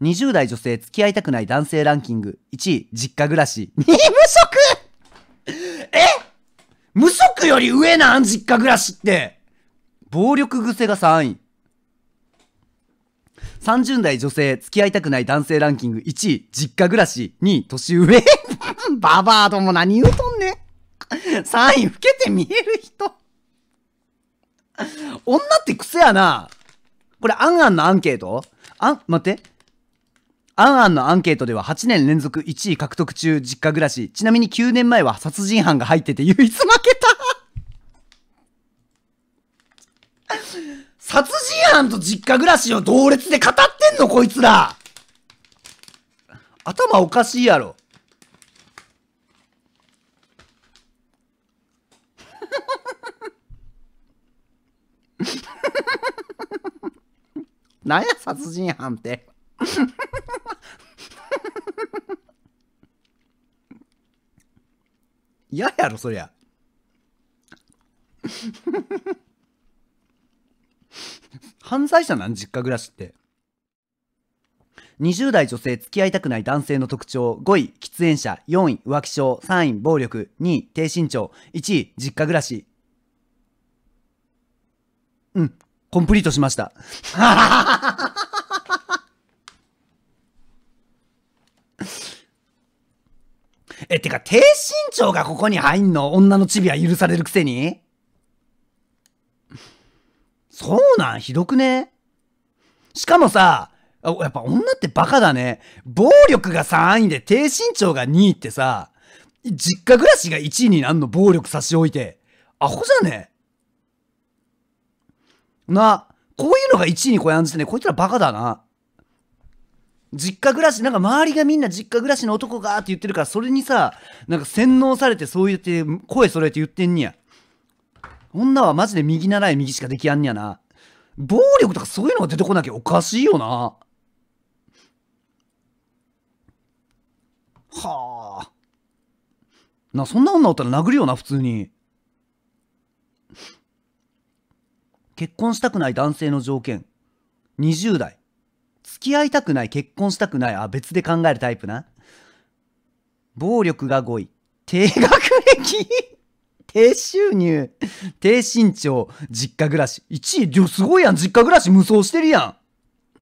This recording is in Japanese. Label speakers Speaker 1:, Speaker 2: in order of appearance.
Speaker 1: 20代女性付き合いたくない男性ランキング、1位、実家暮らし。2 位、無職え無職より上なん実家暮らしって。暴力癖が3位。30代女性付き合いたくない男性ランキング1位、実家暮らし、2位、年上。ババアども何言うとんね3位、老けて見える人。女って癖やな。これ、アンアンのアンケートあん、待って。アンアンのアンケートでは8年連続1位獲得中実家暮らし。ちなみに9年前は殺人犯が入ってて唯一負けた殺人犯と実家暮らしを同列で語ってんのこいつら頭おかしいやろ。
Speaker 2: なんや殺人
Speaker 1: 犯って嫌やろ、そりゃ。犯罪者なん実家暮らしって。20代女性付き合いたくない男性の特徴5位喫煙者4位浮気症3位暴力2位低身長1位実家暮らしうんコンプリートしましたえ、てか、低身長がここに入んの女のチビは許されるくせにそうなんひどくねしかもさ、やっぱ女ってバカだね。暴力が3位で低身長が2位ってさ、実家暮らしが1位になんの暴力差し置いて。アホじゃねな、こういうのが1位にこうやんじてね、こいつらバカだな。実家暮らし、なんか周りがみんな実家暮らしの男がーって言ってるから、それにさ、なんか洗脳されてそう言って、声揃えて言ってんねや。女はマジで右習い右しかできやんねやな。暴力とかそういうのが出てこなきゃおかしいよな。はあ。な、そんな女おったら殴るよな、普通に。結婚したくない男性の条件。20代。付き合いたくない、結婚したくない、あ、別で考えるタイプな。暴力が5位。低学歴低収入。低身長。実家暮らし。1位、すごいやん。実家暮らし無双してるやん。